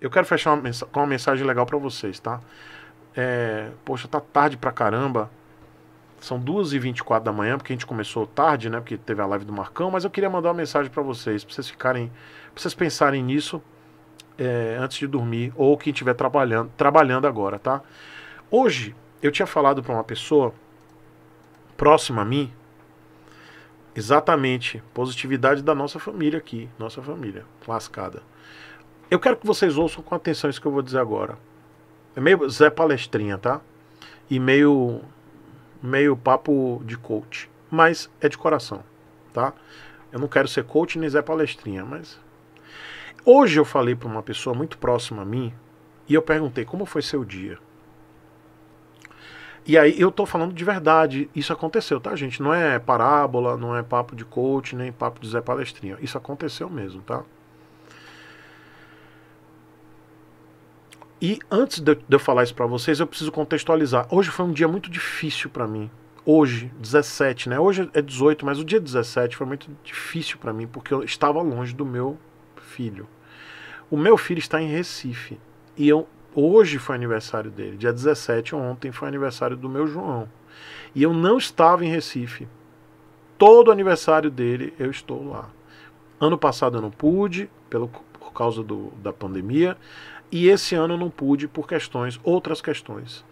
eu quero fechar uma com uma mensagem legal para vocês, tá? É, poxa, tá tarde pra caramba. São 2h24 da manhã, porque a gente começou tarde, né? Porque teve a live do Marcão, mas eu queria mandar uma mensagem para vocês, pra vocês ficarem. Pra vocês pensarem nisso é, antes de dormir, ou quem estiver trabalhando, trabalhando agora, tá? Hoje, eu tinha falado para uma pessoa próxima a mim, exatamente, positividade da nossa família aqui, nossa família, lascada. Eu quero que vocês ouçam com atenção isso que eu vou dizer agora. É meio Zé Palestrinha, tá? E meio meio papo de coach, mas é de coração, tá? Eu não quero ser coach nem Zé Palestrinha, mas hoje eu falei para uma pessoa muito próxima a mim e eu perguntei como foi seu dia. E aí eu tô falando de verdade, isso aconteceu, tá, gente? Não é parábola, não é papo de coach, nem papo de Zé Palestrinha. Isso aconteceu mesmo, tá? E antes de eu falar isso para vocês, eu preciso contextualizar. Hoje foi um dia muito difícil para mim. Hoje, 17, né? Hoje é 18, mas o dia 17 foi muito difícil para mim porque eu estava longe do meu filho. O meu filho está em Recife e eu hoje foi aniversário dele, dia 17 ontem foi aniversário do meu João. E eu não estava em Recife. Todo aniversário dele eu estou lá. Ano passado eu não pude, pelo por causa do, da pandemia, e esse ano eu não pude por questões, outras questões.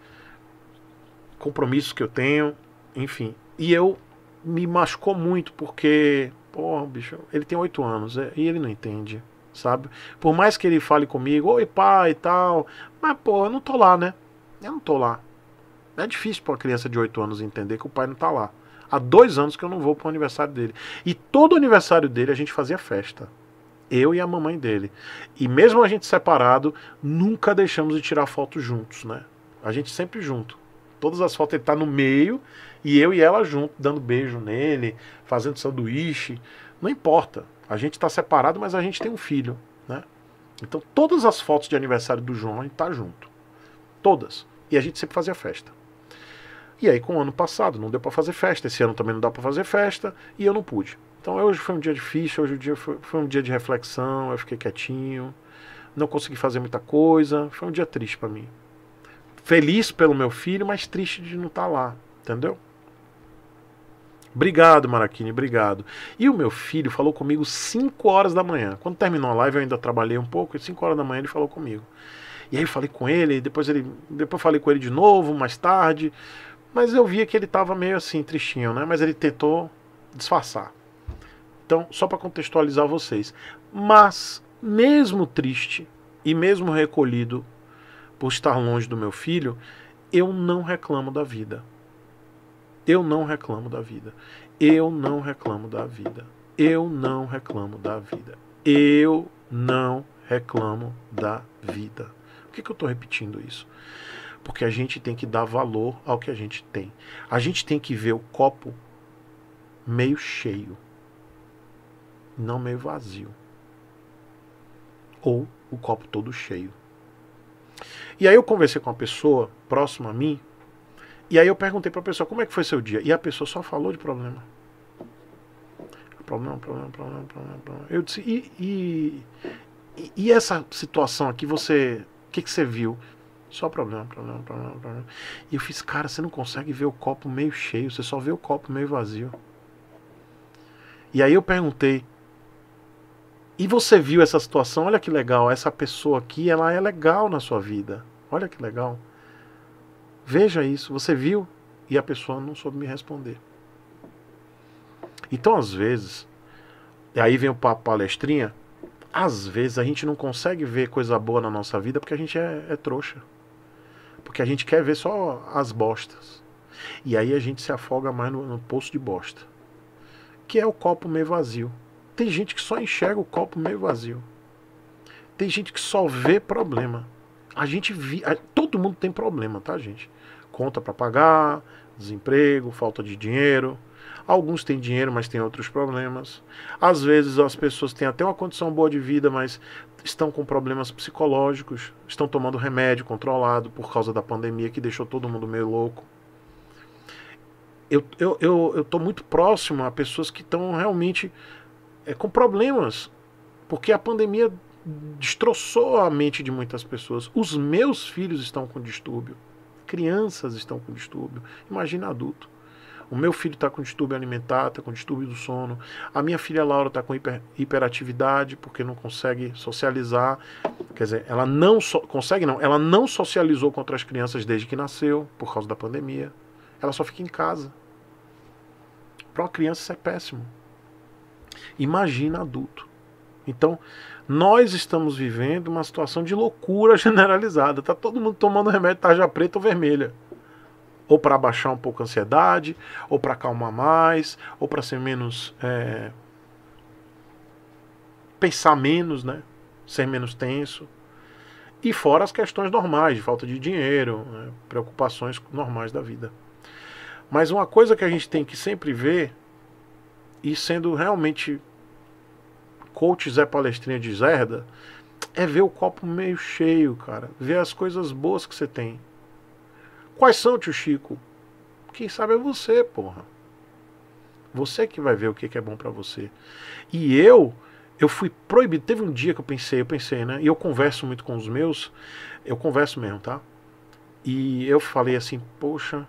Compromissos que eu tenho, enfim. E eu me machucou muito porque, pô, bicho, ele tem oito anos é, e ele não entende, sabe? Por mais que ele fale comigo, oi pai e tal, mas, pô, eu não tô lá, né? Eu não tô lá. É difícil para uma criança de oito anos entender que o pai não tá lá. Há dois anos que eu não vou para o aniversário dele. E todo aniversário dele a gente fazia festa eu e a mamãe dele. E mesmo a gente separado, nunca deixamos de tirar foto juntos, né? A gente sempre junto. Todas as fotos ele tá no meio e eu e ela junto, dando beijo nele, fazendo sanduíche. Não importa. A gente está separado, mas a gente tem um filho, né? Então todas as fotos de aniversário do João a gente tá junto. Todas. E a gente sempre fazia festa. E aí com o ano passado não deu para fazer festa, esse ano também não dá para fazer festa e eu não pude. Então hoje foi um dia difícil, hoje o dia foi, foi um dia de reflexão, eu fiquei quietinho, não consegui fazer muita coisa, foi um dia triste para mim. Feliz pelo meu filho, mas triste de não estar tá lá, entendeu? Obrigado, Maraquini, obrigado. E o meu filho falou comigo 5 horas da manhã. Quando terminou a live, eu ainda trabalhei um pouco, e 5 horas da manhã ele falou comigo. E aí eu falei com ele, depois ele, depois falei com ele de novo, mais tarde. Mas eu via que ele estava meio assim, tristinho, né? Mas ele tentou disfarçar. Então, só para contextualizar vocês. Mas, mesmo triste e mesmo recolhido por estar longe do meu filho, eu não reclamo da vida. Eu não reclamo da vida. Eu não reclamo da vida. Eu não reclamo da vida. Eu não reclamo da vida. Por que, que eu estou repetindo isso? Porque a gente tem que dar valor ao que a gente tem. A gente tem que ver o copo meio cheio não meio vazio. Ou o copo todo cheio. E aí eu conversei com uma pessoa próxima a mim, e aí eu perguntei para a pessoa como é que foi seu dia, e a pessoa só falou de problema. Problema, problema, problema, problema, problema. Eu disse, e, e, e, essa situação aqui, você, o que, que você viu? Só problema, problema, problema, problema. E eu fiz, cara, você não consegue ver o copo meio cheio, você só vê o copo meio vazio. E aí eu perguntei, e você viu essa situação, olha que legal, essa pessoa aqui, ela é legal na sua vida. Olha que legal. Veja isso, você viu e a pessoa não soube me responder. Então, às vezes, e aí vem o papo palestrinha, às vezes a gente não consegue ver coisa boa na nossa vida porque a gente é, é trouxa. Porque a gente quer ver só as bostas. E aí a gente se afoga mais no, no poço de bosta. Que é o copo meio vazio. Tem gente que só enxerga o copo meio vazio. Tem gente que só vê problema. A gente vi, todo mundo tem problema, tá, gente? Conta para pagar, desemprego, falta de dinheiro. Alguns têm dinheiro, mas têm outros problemas. Às vezes as pessoas têm até uma condição boa de vida, mas estão com problemas psicológicos, estão tomando remédio controlado por causa da pandemia que deixou todo mundo meio louco. Eu estou eu, eu, muito próximo a pessoas que estão realmente é, com problemas, porque a pandemia destroçou a mente de muitas pessoas. Os meus filhos estão com distúrbio, crianças estão com distúrbio, imagina adulto. O meu filho está com distúrbio alimentar, está com distúrbio do sono. A minha filha Laura está com hiper, hiperatividade porque não consegue socializar. Quer dizer, ela não so, consegue não, ela não socializou com outras crianças desde que nasceu por causa da pandemia. Ela só fica em casa. Para uma criança isso é péssimo. Imagina adulto. Então, nós estamos vivendo uma situação de loucura generalizada. Tá todo mundo tomando remédio tarja preta ou vermelha. Ou para baixar um pouco a ansiedade, ou para acalmar mais, ou para ser menos. É... pensar menos, né? Ser menos tenso. E fora as questões normais, de falta de dinheiro, né? preocupações normais da vida. Mas uma coisa que a gente tem que sempre ver e sendo realmente coach Zé Palestrinha de Zerda, é ver o copo meio cheio, cara. Ver as coisas boas que você tem. Quais são, tio Chico? Quem sabe é você, porra. Você que vai ver o que é bom para você. E eu, eu fui proibido. Teve um dia que eu pensei, eu pensei, né? E eu converso muito com os meus. Eu converso mesmo, tá? E eu falei assim, poxa,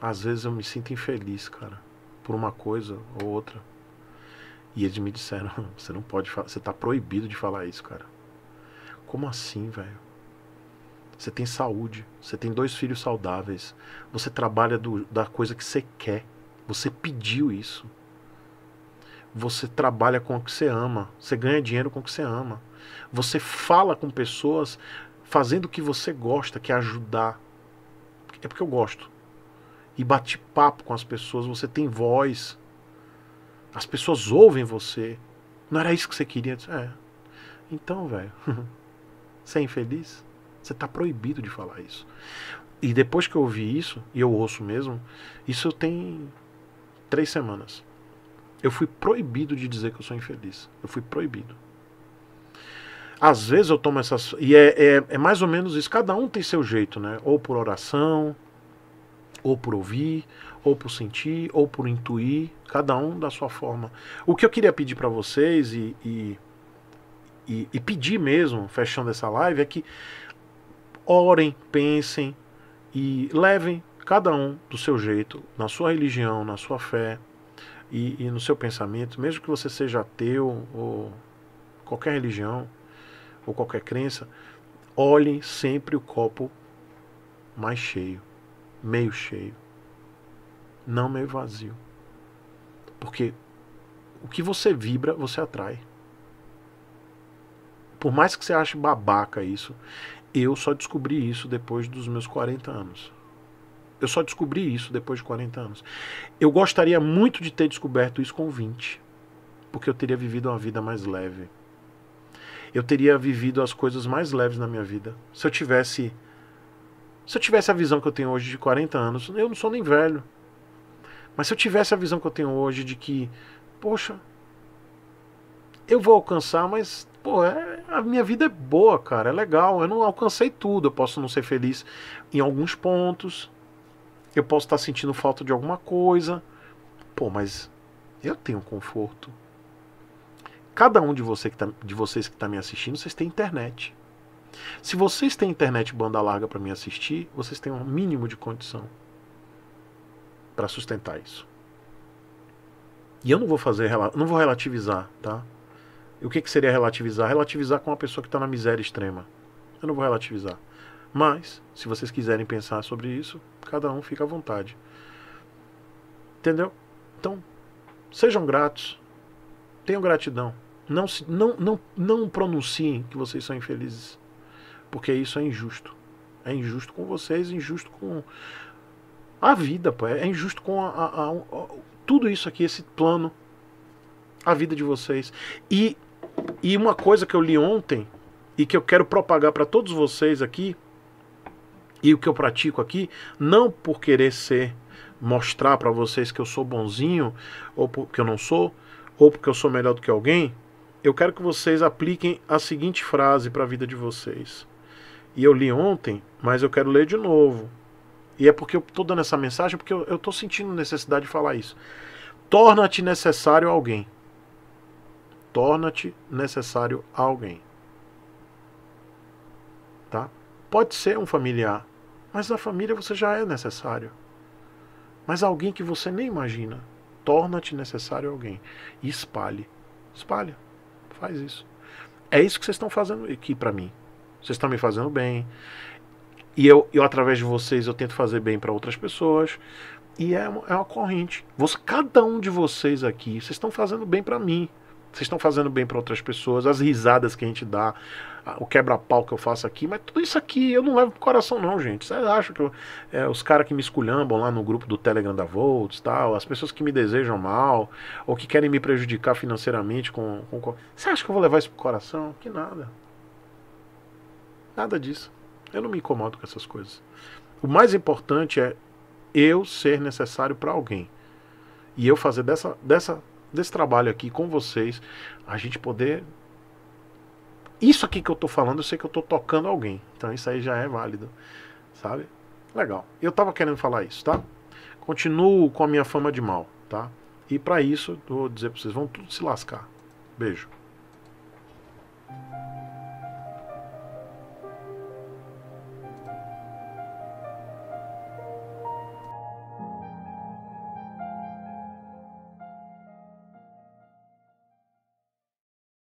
às vezes eu me sinto infeliz, cara por uma coisa ou outra. E eles me disseram: você não pode falar, você está proibido de falar isso, cara. Como assim, velho? Você tem saúde, você tem dois filhos saudáveis, você trabalha do, da coisa que você quer, você pediu isso. Você trabalha com o que você ama, você ganha dinheiro com o que você ama. Você fala com pessoas fazendo o que você gosta, que é ajudar. É porque eu gosto e bate papo com as pessoas, você tem voz. As pessoas ouvem você. Não era isso que você queria? É. Então, velho, você é infeliz? Você está proibido de falar isso. E depois que eu ouvi isso, e eu ouço mesmo, isso tem três semanas. Eu fui proibido de dizer que eu sou infeliz. Eu fui proibido. Às vezes eu tomo essas. E é, é, é mais ou menos isso. Cada um tem seu jeito, né? Ou por oração, ou por ouvir, ou por sentir, ou por intuir, cada um da sua forma. O que eu queria pedir para vocês e, e, e, e pedir mesmo, fechando essa live, é que orem, pensem e levem cada um do seu jeito, na sua religião, na sua fé e, e, no seu pensamento, mesmo que você seja ateu ou qualquer religião ou qualquer crença, olhem sempre o copo mais cheio meio cheio, não meio vazio. Porque o que você vibra, você atrai. Por mais que você ache babaca isso, eu só descobri isso depois dos meus 40 anos. Eu só descobri isso depois de 40 anos. Eu gostaria muito de ter descoberto isso com 20, porque eu teria vivido uma vida mais leve. Eu teria vivido as coisas mais leves na minha vida. Se eu tivesse se eu tivesse a visão que eu tenho hoje de 40 anos, eu não sou nem velho. Mas se eu tivesse a visão que eu tenho hoje de que, poxa, eu vou alcançar, mas pô, é, a minha vida é boa, cara, é legal. Eu não alcancei tudo, eu posso não ser feliz em alguns pontos, eu posso estar sentindo falta de alguma coisa. Pô, mas eu tenho conforto. Cada um de, você que tá, de vocês que está me assistindo, vocês têm internet. Se vocês têm internet banda larga para me assistir, vocês têm um mínimo de condição para sustentar isso. E eu não vou fazer, não vou relativizar, tá? E o que, que seria relativizar? Relativizar com uma pessoa que está na miséria extrema. Eu não vou relativizar. Mas, se vocês quiserem pensar sobre isso, cada um fica à vontade. Entendeu? Então, sejam gratos. Tenham gratidão. Não, se, não, não, não pronunciem que vocês são infelizes. Porque isso é injusto. É injusto com vocês, é injusto com a vida, pô. É injusto com a, a, a, tudo isso aqui, esse plano, a vida de vocês. E, e uma coisa que eu li ontem e que eu quero propagar para todos vocês aqui, e o que eu pratico aqui, não por querer ser, mostrar para vocês que eu sou bonzinho, ou porque eu não sou, ou porque eu sou melhor do que alguém, eu quero que vocês apliquem a seguinte frase para a vida de vocês. E eu li ontem, mas eu quero ler de novo. E é porque eu estou dando essa mensagem porque eu estou sentindo necessidade de falar isso. Torna-te necessário alguém. Torna-te necessário alguém. Tá? Pode ser um familiar, mas a família você já é necessário. Mas alguém que você nem imagina. Torna-te necessário alguém. E espalhe. Espalha. Faz isso. É isso que vocês estão fazendo aqui para mim. Vocês estão me fazendo bem. E eu, eu através de vocês, eu tento fazer bem para outras pessoas. E é, é uma corrente. Você, cada um de vocês aqui, vocês estão fazendo bem para mim. Vocês estão fazendo bem para outras pessoas. As risadas que a gente dá, o quebra-pau que eu faço aqui. Mas tudo isso aqui eu não levo pro coração, não, gente. Vocês acham que eu, é, os caras que me esculhambam lá no grupo do Telegram da Volts, tal, as pessoas que me desejam mal, ou que querem me prejudicar financeiramente com. com... Você acha que eu vou levar isso pro coração? Que nada. Nada disso. Eu não me incomodo com essas coisas. O mais importante é eu ser necessário para alguém. E eu fazer dessa, dessa, desse trabalho aqui com vocês, a gente poder. Isso aqui que eu tô falando, eu sei que eu tô tocando alguém. Então isso aí já é válido. Sabe? Legal. Eu tava querendo falar isso, tá? Continuo com a minha fama de mal, tá? E para isso, vou dizer pra vocês, vão tudo se lascar. Beijo.